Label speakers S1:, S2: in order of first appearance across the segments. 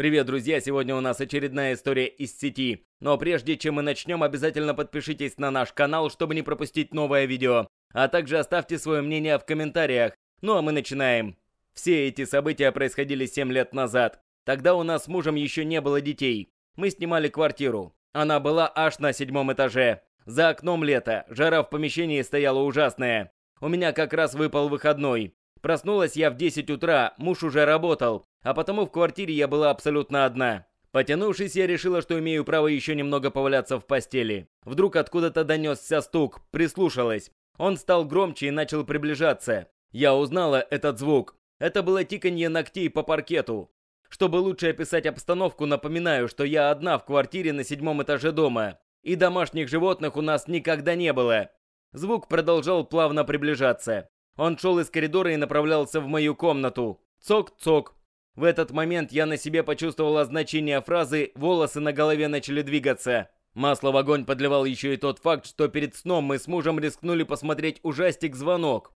S1: Привет, друзья! Сегодня у нас очередная история из сети. Но прежде чем мы начнем, обязательно подпишитесь на наш канал, чтобы не пропустить новое видео. А также оставьте свое мнение в комментариях. Ну а мы начинаем. Все эти события происходили 7 лет назад. Тогда у нас с мужем еще не было детей. Мы снимали квартиру. Она была аж на седьмом этаже. За окном лето, жара в помещении стояла ужасная. У меня как раз выпал выходной. Проснулась я в 10 утра, муж уже работал, а потому в квартире я была абсолютно одна. Потянувшись, я решила, что имею право еще немного поваляться в постели. Вдруг откуда-то донесся стук, прислушалась. Он стал громче и начал приближаться. Я узнала этот звук. Это было тиканье ногтей по паркету. Чтобы лучше описать обстановку, напоминаю, что я одна в квартире на седьмом этаже дома. И домашних животных у нас никогда не было. Звук продолжал плавно приближаться. Он шел из коридора и направлялся в мою комнату. Цок-цок. В этот момент я на себе почувствовала значение фразы «волосы на голове начали двигаться». Масло в огонь подливал еще и тот факт, что перед сном мы с мужем рискнули посмотреть ужастик-звонок.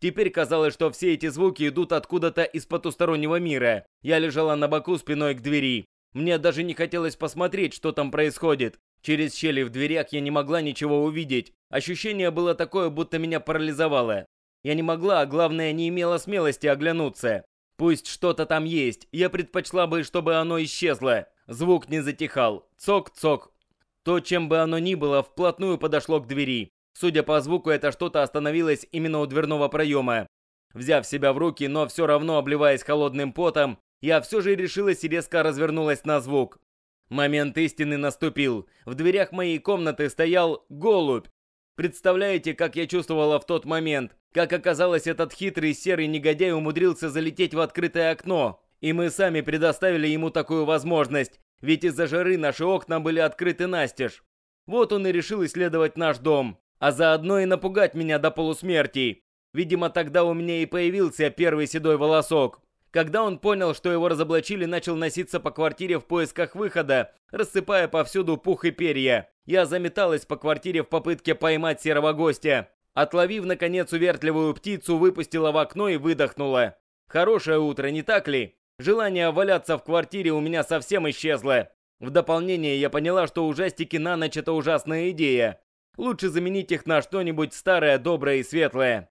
S1: Теперь казалось, что все эти звуки идут откуда-то из потустороннего мира. Я лежала на боку спиной к двери. Мне даже не хотелось посмотреть, что там происходит. Через щели в дверях я не могла ничего увидеть. Ощущение было такое, будто меня парализовало. Я не могла, а главное, не имела смелости оглянуться. Пусть что-то там есть, я предпочла бы, чтобы оно исчезло. Звук не затихал. Цок-цок. То, чем бы оно ни было, вплотную подошло к двери. Судя по звуку, это что-то остановилось именно у дверного проема. Взяв себя в руки, но все равно обливаясь холодным потом, я все же решилась и резко развернулась на звук. Момент истины наступил. В дверях моей комнаты стоял голубь. Представляете, как я чувствовала в тот момент? Как оказалось, этот хитрый серый негодяй умудрился залететь в открытое окно. И мы сами предоставили ему такую возможность, ведь из-за жары наши окна были открыты настежь. Вот он и решил исследовать наш дом, а заодно и напугать меня до полусмерти. Видимо, тогда у меня и появился первый седой волосок. Когда он понял, что его разоблачили, начал носиться по квартире в поисках выхода, рассыпая повсюду пух и перья. Я заметалась по квартире в попытке поймать серого гостя. Отловив, наконец, увертливую птицу, выпустила в окно и выдохнула. Хорошее утро, не так ли? Желание валяться в квартире у меня совсем исчезло. В дополнение я поняла, что ужастики на ночь это ужасная идея. Лучше заменить их на что-нибудь старое, доброе и светлое.